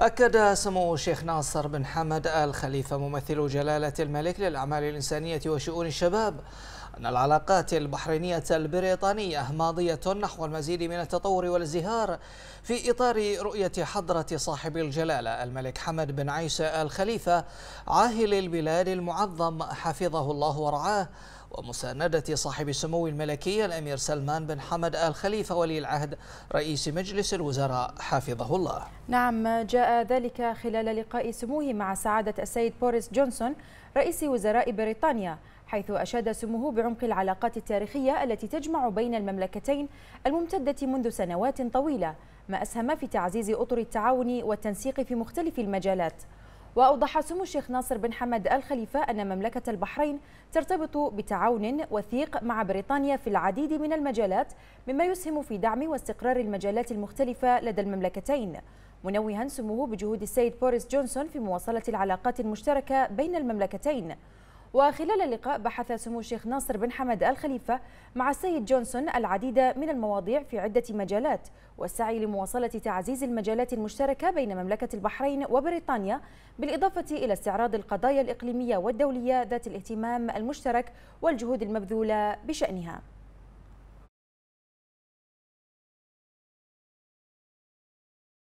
أكد سمو الشيخ ناصر بن حمد الخليفة ممثل جلالة الملك للأعمال الإنسانية وشؤون الشباب أن العلاقات البحرينية البريطانية ماضية نحو المزيد من التطور والازدهار في إطار رؤية حضرة صاحب الجلالة الملك حمد بن عيسى الخليفة عاهل البلاد المعظم حفظه الله ورعاه ومساندة صاحب السمو الملكي الأمير سلمان بن حمد آل خليفة ولي العهد رئيس مجلس الوزراء حفظه الله نعم جاء ذلك خلال لقاء سموه مع سعادة السيد بوريس جونسون رئيس وزراء بريطانيا حيث أشاد سموه بعمق العلاقات التاريخية التي تجمع بين المملكتين الممتدة منذ سنوات طويلة ما أسهم في تعزيز أطر التعاون والتنسيق في مختلف المجالات وأوضح سمو الشيخ ناصر بن حمد الخليفة أن مملكة البحرين ترتبط بتعاون وثيق مع بريطانيا في العديد من المجالات مما يسهم في دعم واستقرار المجالات المختلفة لدى المملكتين منوها سموه بجهود السيد بوريس جونسون في مواصلة العلاقات المشتركة بين المملكتين وخلال اللقاء بحث سمو الشيخ ناصر بن حمد الخليفة مع السيد جونسون العديد من المواضيع في عدة مجالات والسعي لمواصلة تعزيز المجالات المشتركة بين مملكة البحرين وبريطانيا بالإضافة إلى استعراض القضايا الإقليمية والدولية ذات الاهتمام المشترك والجهود المبذولة بشأنها